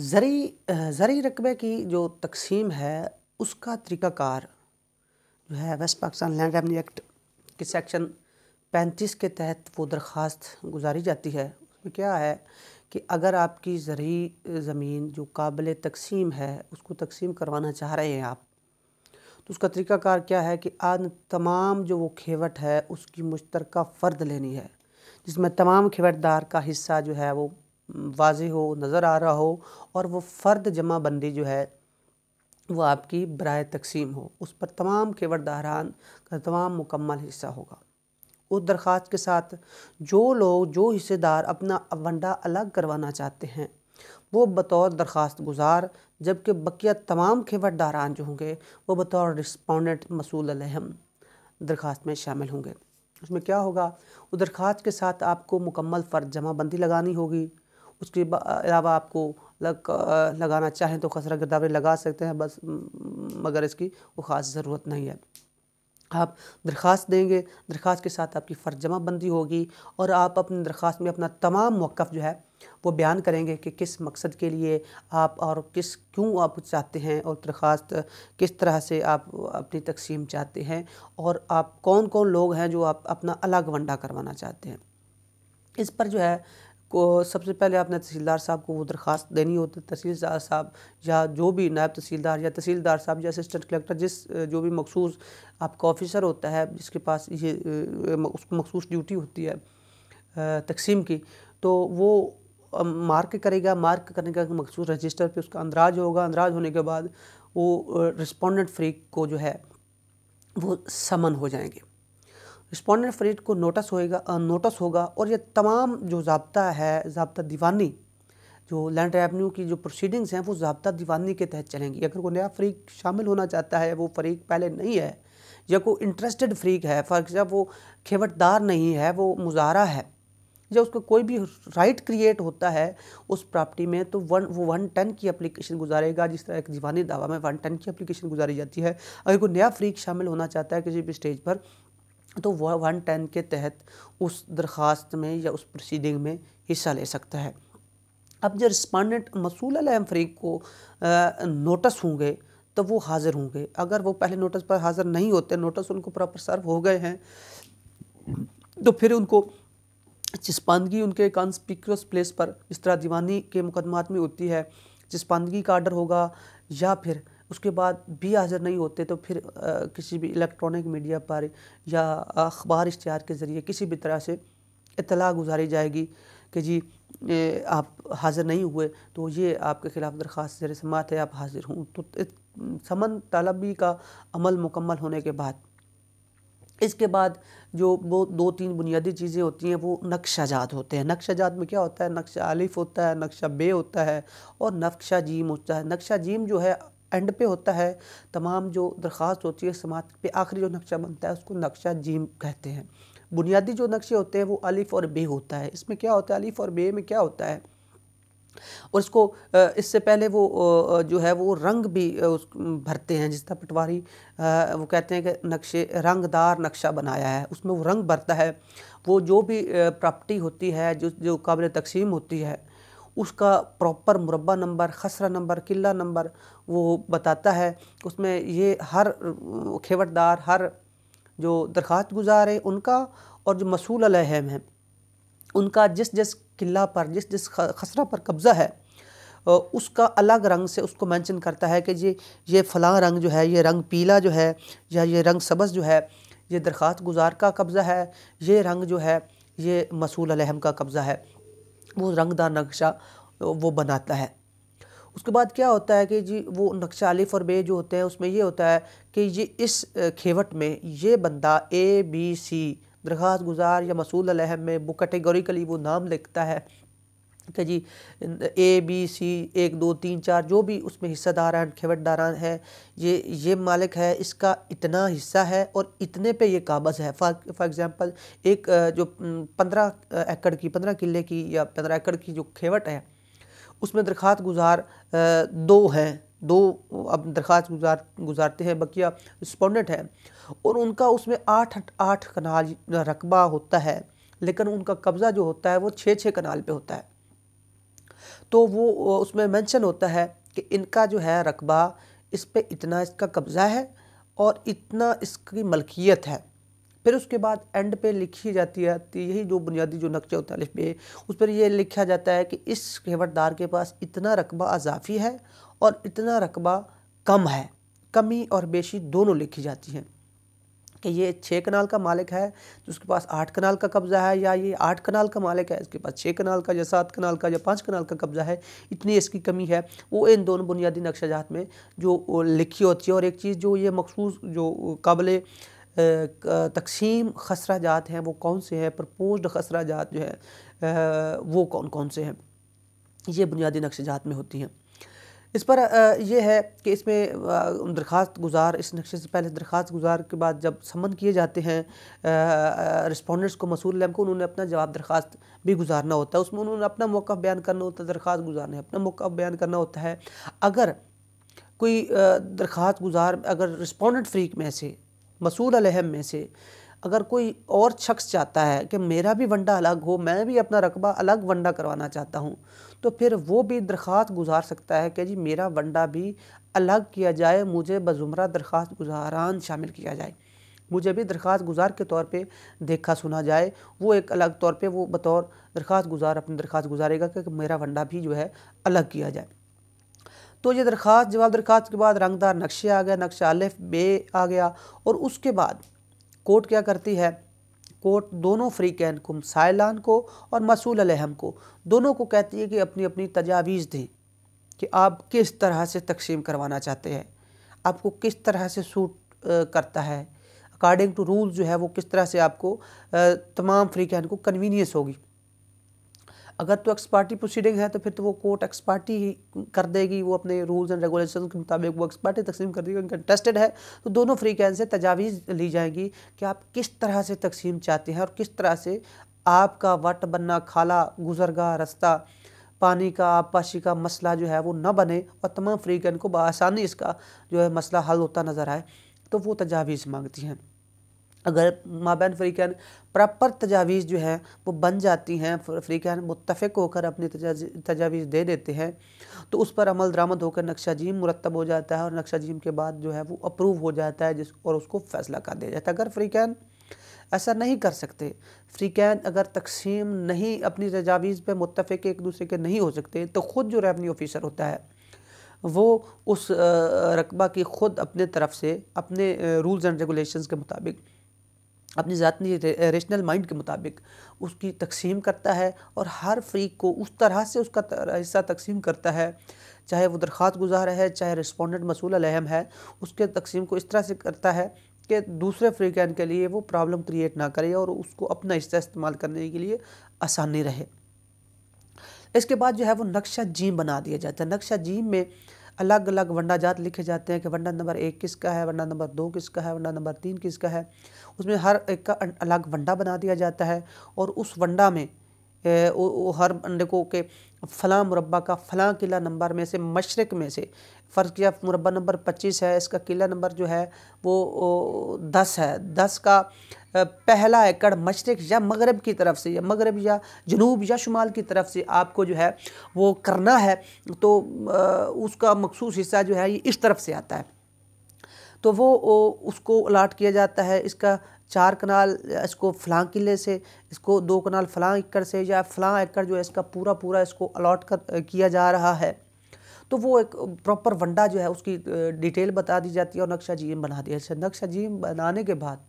ज़री ज़री रकबे की जो तकसीम है उसका तरीक़ाकार जो है west Pakistan land revenue act के सेक्शन पैंतीस के तहत वो दरख्वास्त गुजारी जाती है उसमें क्या है कि अगर आपकी ज़री ज़मीन जो काबिल तकसीम है उसको तकसीम करवाना चाह रहे हैं आप तो उसका तरीक़ाकार क्या है कि आज तमाम जो वो खेवट है उसकी मुश्तरक फ़र्द लेनी है जिसमें तमाम खेवटदार का हिस्सा जो है वो वाजी हो नज़र आ रहा हो और वो फ़र्द जमा बंदी जो है वो आपकी बर तकसीम हो उस पर तमाम केवर दहरान का तमाम मुकम्मल हिस्सा होगा उस दरख्वास्त के साथ जो लोग जो हिस्सेदार अपना वंडा अलग करवाना चाहते हैं वो बतौर दरख्वास्त गुजार जबकि बकिया तमाम खेवट दारान जो होंगे वो बतौर रिस्पोंडेंट मसूल अलहम दरख्वास्त में शामिल होंगे उसमें क्या होगा उस दरख्वास्त के साथ आपको मुकम्मल फ़र्द जमाबंदी लगानी होगी उसके अलावा आपको लग लगाना चाहें तो खसरा गिरदावरी लगा सकते हैं बस मगर इसकी कोई ख़ास ज़रूरत नहीं है आप दरख्वास्त देंगे दरख्वास्त के साथ आपकी फ़र्ज जमा बंदी होगी और आप अपनी दरख्वास्त में अपना तमाम मौक़ जो है वो बयान करेंगे कि किस मकसद के लिए आप और किस क्यों आप चाहते हैं और दरख्वास्त किस तरह से आप अपनी तकसीम चाहते हैं और आप कौन कौन लोग हैं जो आप अपना अलग वंडा करवाना चाहते हैं इस पर जो है को सबसे पहले आपने तहसीलदार साहब को वो दरख्वास्त देनी होती है तहसीलदार साहब या जो भी नायब तहसीलदार या तहसीलदार साहब या असिस्टेंट कलेक्टर जिस जो भी मखसूस आपका ऑफिसर होता है जिसके पास ये उसको मखसूस ड्यूटी होती है तकसीम की तो वो मार्क करेगा मार्क करने का मखसूस रजिस्टर पर उसका अंदराज होगा अंदराज होने के बाद वो रिस्पोंडेंट फ्री को जो है वो समन हो जाएंगे रिस्पोंडेंट फरीद को नोटिस होएगा नोटिस होगा और ये तमाम जो जबता है जबता दीवानी जो लैंड रेवन्यू की जो प्रोसीडिंग्स हैं वो जबता दीवानी के तहत चलेंगी अगर कोई नया फरीक शामिल होना चाहता है वो फरीक पहले नहीं है या कोई इंटरेस्टेड फरीक है फॉर एग्ज़ाम्पल वो खेवटदार नहीं है वो मुजाहरा है या उसका कोई भी राइट क्रिएट होता है उस प्रॉपर्टी में तो वन वो वन टन की एप्लीकेशन गुजारेगा जिस तरह एक दीवानी दावा में वन टन की एप्लीकेशन गुजारी जाती है अगर कोई नया फ्रीक शामिल होना चाहता है किसी भी स्टेज पर तो वह वन टेन के तहत उस दरख्वास्त में या उस प्रोसीडिंग में हिस्सा ले सकता है अब जब रिस्पांडेंट मसूल फरीक को नोटस होंगे तो वो हाज़िर होंगे अगर वो पहले नोटिस पर हाज़िर नहीं होते नोटिस उनको प्रॉपर सर्व हो गए हैं तो फिर उनको चस्पानगी उनके कॉन्स्पिक्यूस प्लेस पर इस तरह दीवानी के मुकदमात में होती है चस्पानगी का आर्डर होगा या फिर उसके बाद भी हाजिर नहीं होते तो फिर आ, किसी भी इलेक्ट्रॉनिक मीडिया पर या अखबार इश्तहार के ज़रिए किसी भी तरह से इतला गुजारी जाएगी कि जी ए, आप हाज़िर नहीं हुए तो ये आपके ख़िलाफ़ दरख्वास्त जर समात है आप हाज़िर हों तो समन तलबी का अमल मुकम्मल होने के बाद इसके बाद जो वो दो तीन बुनियादी चीज़ें होती हैं वो नक्शा जात होते हैं नक्शाजात में क्या होता है नक्शा आलिफ होता है नक्शा बे होता है और नक्शा जीम होता है नक्शा जीम जो है एंड पे होता है तमाम जो दरख्वास्त होती है समाज पे आखिरी जो नक्शा बनता है उसको नक्शा जीम कहते हैं बुनियादी जो नक्शे होते हैं वो अलिफ और बे होता है इसमें क्या होता है अलिफ और बे में क्या होता है और इसको इससे पहले वो जो है वो रंग भी उस भरते हैं जिस तरह पटवारी वो कहते हैं कि नक्शे रंगदार नक्शा बनाया है उसमें वो रंग भरता है वो जो भी प्रॉपर्टी होती है जो जो काबिल तकसीम होती है उसका प्रॉपर मुरबा नंबर खसरा नंबर किला नंबर वो बताता है उसमें ये हर खेवटदार हर जो दरख्वास्त गुजार है उनका और जो मसूल अहम है उनका जिस जिस किला पर जिस जिस खसरा पर कब्ज़ा है उसका अलग रंग से उसको मेंशन करता है कि जी ये फ़लाँ रंग जो है ये रंग पीला जो है या ये रंग सबस जो है ये दरख्वास्त गुजार का कब्ज़ा है ये रंग जो है ये मसूल अहम का कब्ज़ा है वो रंगदार नक्शा वो बनाता है उसके बाद क्या होता है कि जी वो नक्शा अलिफ और बे जो होते हैं उसमें ये होता है कि ये इस खेवट में ये बंदा ए बी सी दरख्वास्त गुजार या मसूल अलहम में वो कैटेगोरिकली वो नाम लिखता है ठीक है जी ए बी सी एक दो तीन चार जो भी उसमें हिस्सेदार हैं खेवटदारान है ये ये मालिक है इसका इतना हिस्सा है और इतने पे ये काबज़ है फॉर एग्ज़ाम्पल एक जो पंद्रह एकड़ की पंद्रह किले की या पंद्रह एकड़ की जो खेवट है उसमें दरख्वात गुजार दो हैं दो अब दरख्वास्त गुजार गुजारते हैं बकिया रिस्पोंडेंट हैं और उनका उसमें आठ आठ कनाल रकबा होता है लेकिन उनका कब्ज़ा जो होता है वो छः छः कनाल पे होता है तो वो उसमें मेंशन होता है कि इनका जो है रकबा इस पे इतना इसका कब्ज़ा है और इतना इसकी मलकियत है फिर उसके बाद एंड पे लिखी जाती है यही जो बुनियादी जो नक्शे होता है पे उस पर यह लिखा जाता है कि इस घेवटदार के पास इतना रकबा अजाफ़ी है और इतना रकबा कम है कमी और बेशी दोनों लिखी जाती हैं कि ये छः कनाल का मालिक है तो उसके पास आठ कनाल का कब्ज़ा है या ये आठ कनाल का मालिक है इसके पास छः कनाल का या सात कनाल का या पाँच कनाल का कब्ज़ा है इतनी इसकी कमी है वो इन दोनों बुनियादी नक्शाजात में जो लिखी होती है और एक चीज़ जो ये मखसूस जो काबिल तकसीम खसरा जात हैं वो कौन से हैं प्रपोज खसरा जात जो है वो कौन कौन से हैं ये बुनियादी नक्शाजात में होती हैं इस पर यह है कि इसमें दरख्वास्त गुजार इस नक्शे से पहले दरख्वास्त गुजार के बाद जब समन किए जाते हैं रिस्पोंडेंट्स को मसूल लैम को उन्होंने अपना जवाब दरख्वास्त भी गुजारना होता है उसमें उन्होंने अपना मौका बयान करना होता है दरख्वास्त गुजारने अपना मौका बयान करना होता है अगर कोई दरख्वास्त गुजार अगर रिस्पोंडेंट फ्रीक में से मसूल अलहम में से अगर कोई और शख्स चाहता है कि मेरा भी वंडा अलग हो मैं भी अपना रकबा अलग वंडा करवाना चाहता हूँ तो फिर वो भी दरख्वास्त गुजार सकता है कि जी मेरा वंडा भी अलग किया जाए मुझे बजुमरा दरख्वास्त गुजारान शामिल किया जाए मुझे भी दरख्वास्त गुजार के तौर पे देखा सुना जाए वो एक अलग तौर पे वो बतौर दरख्वास्त गुजार अपनी दरख्वास्त गुजारेगा कि मेरा वंडा भी जो है अलग किया जाए तो ये दरख्वास्त जवाब दरख्वास्त के बाद रंगदार नक्शे आ गया नक्शा अलिफ बे आ गया और उसके बाद कोर्ट क्या करती है कोर्ट दोनों फ्रीकैन को सायलान को और मसूल अलहम को दोनों को कहती है कि अपनी अपनी तजावीज़ दें कि आप किस तरह से तकसीम करवाना चाहते हैं आपको किस तरह से सूट करता है अकॉर्डिंग टू रूल जो है वो किस तरह से आपको तमाम फ्री को कन्वीनियंस होगी अगर तो एक्स पार्टी प्रोसीडिंग है तो फिर तो वो कोर्ट एक्स पार्टी कर देगी वो अपने रूल्स एंड रेगुलेशन के मुताबिक वो एक्स पार्टी तकसीम कर देगी उनका इंटरेस्टेड है तो दोनों फ्री कैन से तजावीज़ ली जाएंगी कि आप किस तरह से तकसीम चाहते हैं और किस तरह से आपका वट बनना खाला गुजरगा रास्ता पानी का आबपाशी का मसला जो है वो न बने और तमाम फ्री कैन को बसानी इसका जो है मसला हल होता नज़र आए तो वो तजावीज़ मांगती हैं अगर बहन फ्रीकैन प्रॉपर तजावीज़ जो है वो बन जाती हैं फ्रीकैन मुतफ़ होकर अपनी तजावीज़ दे देते हैं तो उस पर अमल दरामद होकर नक्शा जीम मुरतब हो जाता है और नक्शा जीम के बाद जो है वो अप्रूव हो जाता है जिस और उसको फ़ैसला कर दिया जाता है अगर फ्रीकैन ऐसा नहीं कर सकते फ़्रीकैन अगर तकसीम नहीं अपनी तजावीज़ पर मुतफ़ एक दूसरे के नहीं हो सकते तो ख़ुद जो रेवनी ऑफिसर होता है वो उस रकबा की ख़ुद अपने तरफ से अपने रूल्स एंड रेगुलेशंस के मुताबिक अपनी ज़ाती रेशनल माइंड के मुताबिक उसकी तकसीम करता है और हर फरीक को उस तरह से उसका हिस्सा तकसीम करता है चाहे वो दरख्वात गुजार है चाहे रिस्पोंडेंट मसूल अहम है उसके तकसीम को इस तरह से करता है कि दूसरे फ्रीकैन के लिए वो प्रॉब्लम क्रिएट ना करे और उसको अपना हिस्सा इस्तेमाल करने के लिए आसानी रहे इसके बाद जो है वो नक्शा जीम बना दिया जाता है नक्शा जीम में अलग अलग वंडा जात लिखे जाते हैं कि वंडा नंबर एक किसका है वंडा नंबर दो किसका है वंडा नंबर तीन किसका है उसमें हर एक का अलग वंडा बना दिया जाता है और उस वंडा में ए, ओ, ओ, हर अंडे को के फ़लाँ मुरबा का फ़लाँ किला नंबर में से मशरक़ में से फ़र्ज़ किया मुरबा नंबर पच्चीस है इसका किला नंबर जो है वो दस है दस का पहला एकड़ मशरक़ या मगरब की तरफ से या मगरब या जनूब या शुमाल की तरफ से आपको जो है वो करना है तो उसका मखसूस हिस्सा जो है ये इस तरफ से आता है तो वो उसको अलाट किया जाता है इसका चार कनाल इसको फलां किले से इसको दो कनाल फलां एकड़ से या फलां एकड़ जो है इसका पूरा पूरा इसको अलाट कर किया जा रहा है तो वो एक प्रॉपर वंडा जो है उसकी डिटेल बता दी जाती है और नक्शा जीम बना दिया जाता नक्शा जीम बनाने के बाद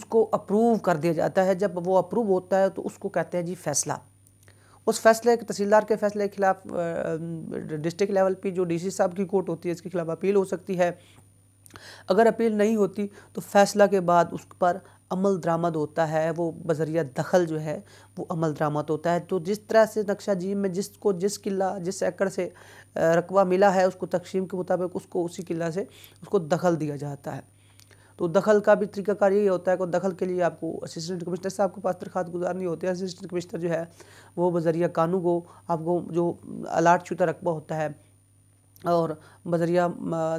उसको अप्रूव कर दिया जाता है जब वो अप्रूव होता है तो उसको कहते हैं जी फैसला उस फैसले के तहसीलदार के फैसले के खिलाफ डिस्ट्रिक्ट लेवल पे जो डीसी साहब की कोर्ट होती है इसके खिलाफ अपील हो सकती है अगर अपील नहीं होती तो फैसला के बाद उस पर अमल दरामद तो होता है वो बजरिया दखल जो है वो अमल दरामद तो होता है तो जिस तरह से नक्शा जी में जिसको जिस किला जिस एकड़ से रकबा मिला है उसको तकसीम के मुताबिक उसको उसी किला से उसको दखल दिया जाता है तो दखल का भी तरीकाकार यही होता है कि दखल के लिए आपको असिस्टेंट कमिश्नर साहब के पास दरखात गुजारनी होती है असिस्टेंट कमिश्नर जो है वो बजरिया कानू को आपको जो अलाट शुदा रकबा होता है और बजरिया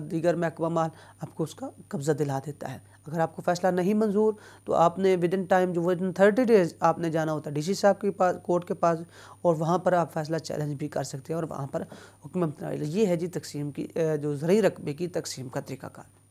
दीगर महकमा माल आपको उसका कब्ज़ा दिला देता है अगर आपको फ़ैसला नहीं मंजूर तो आपने विद इन टाइम जो विद इन थर्टी डेज आपने जाना होता है डी साहब के पास कोर्ट के पास और वहाँ पर आप फैसला चैलेंज भी कर सकते हैं और वहाँ पर हुक्म ये है जी तकसीम की जो ज़रूरी रकबे की तकसीम का तरीक़ाकार